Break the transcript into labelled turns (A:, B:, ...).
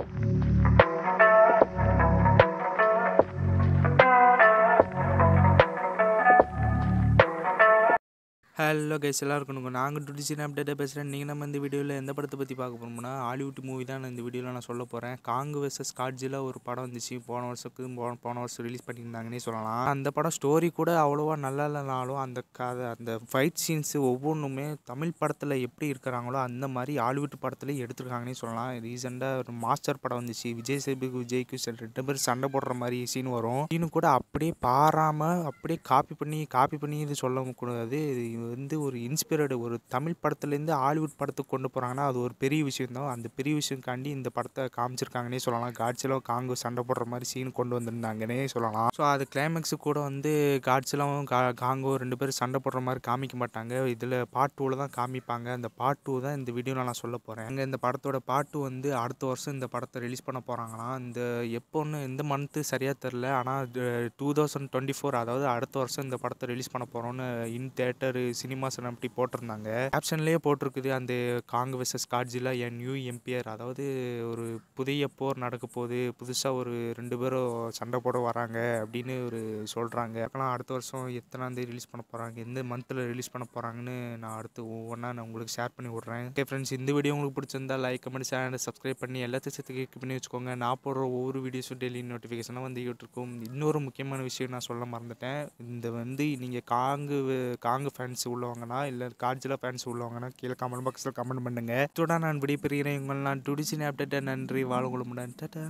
A: you hello guys எல்லாருக்கும் இருக்கும் நாங்கள் நான் அப்டேட்டாக பேசுகிறேன் நீங்கள் நம்ம இந்த வீடியோவில் எந்த படத்தை பற்றி பார்க்க போகணும்னா ஹாலிவுட் மூவி தான் இந்த வீடியோவில் நான் சொல்ல போகிறேன் காங்கு வெர்சஸ் காட்ஜியில் ஒரு படம் வந்துச்சு போன வருஷத்துக்கு போன போன வருஷம் ரிலீஸ் பண்ணியிருந்தாங்கன்னே சொல்லலாம் அந்த படம் ஸ்டோரி கூட அவ்வளோவா நல்லா இல்லைனாலும் அந்த கதை அந்த ஃபைட் சீன்ஸு ஒவ்வொன்றுமே தமிழ் படத்தில் எப்படி இருக்கிறாங்களோ அந்த மாதிரி ஹாலிவுட் படத்தில் எடுத்துருக்காங்கன்னே சொல்லலாம் ரீசெண்டாக ஒரு மாஸ்டர் படம் வந்துச்சு விஜய் சேபிக்கு விஜய்க்கு ரெண்டு பேர் சண்டை போடுற மாதிரி சீன் வரும் சீனு கூட அப்படியே பாராமல் அப்படியே காப்பி பண்ணி காப்பி பண்ணி இது சொல்லக்கூடாது வந்து ஒரு இன்ஸ்பிரடு ஒரு தமிழ் படத்துலேருந்து ஹாலிவுட் படத்துக்கு கொண்டு போகிறாங்கன்னா அது ஒரு பெரிய விஷயம் தான் அந்த பெரிய விஷயம்காண்டி இந்த படத்தை காமிச்சிருக்காங்கன்னே சொல்லலாம் காட்சிலாம் காங்கு சண்டை போடுற மாதிரி சீன் கொண்டு வந்திருந்தாங்கன்னே சொல்லலாம் ஸோ அது கிளைமேக்ஸு கூட வந்து காட்சிலும் கா காங்கோ ரெண்டு பேரும் சண்டை போடுற மாதிரி காமிக்க மாட்டாங்க இதில் பார்ட் டூவில் தான் காமிப்பாங்க அந்த பார்ட் டூ தான் இந்த வீடியோவில் நான் சொல்ல போகிறேன் அங்கே இந்த படத்தோட பார்ட் டூ வந்து அடுத்த வருஷம் இந்த படத்தை ரிலீஸ் பண்ண போகிறாங்களாம் இந்த எப்போன்னு எந்த மந்த்து சரியாக தெரில ஆனால் டூ தௌசண்ட் டுவெண்ட்டி ஃபோர் அதாவது அடுத்த வருஷம் இந்த படத்தை ரிலீஸ் பண்ண போகிறோன்னு இன் தேட்டரு சினிமாஸ் அப்படி போட்டிருந்தாங்க ஆப்ஷன்லேயே போட்டிருக்குது அந்த காங் வெர்சஸ் காட்ஜிலா என் நியூ எம்பியர் அதாவது ஒரு புதிய போர் நடக்க போகுது புதுசாக ஒரு ரெண்டு பேரும் சண்டை போட வராங்க அப்படின்னு ஒரு சொல்கிறாங்க ஆனால் அடுத்த வருஷம் எத்தனாந்தேதி ரிலீஸ் பண்ண போகிறாங்க எந்த மந்தில் ரிலீஸ் பண்ண போகிறாங்கன்னு நான் அடுத்து ஒவ்வொன்றா நான் உங்களுக்கு ஷேர் பண்ணி விட்றேன் ஓகே ஃப்ரெண்ட்ஸ் இந்த வீடியோ உங்களுக்கு பிடிச்சிருந்தா லைக் கமெண்ட் சேனல் சப்ஸ்கிரைப் பண்ணி எல்லாத்தையும் சேர்த்து கிளிக் பண்ணி வச்சுக்கோங்க நான் போடுற ஒவ்வொரு வீடியோஸும் டெய்லி நோட்டிஃபிகேஷனாக வந்து இருக்கும் இன்னொரு முக்கியமான விஷயம் நான் சொல்ல மறந்துட்டேன் இந்த வந்து நீங்கள் காங்கு காங்கு ஃபேன்ஸ் ஃபேன்ஸ் உள்ளவங்கன்னா இல்லை காலேஜில் பேண்ட்ஸ் உள்ளவங்கன்னா கீழே கமெண்ட் பாக்ஸில் கமெண்ட் பண்ணுங்கள் இதோட நான் விடைபெறுகிறேன் உங்கள் நான் டுடிசின் அப்டேட் நன்றி வாழ்வளமுடன் டாட்டா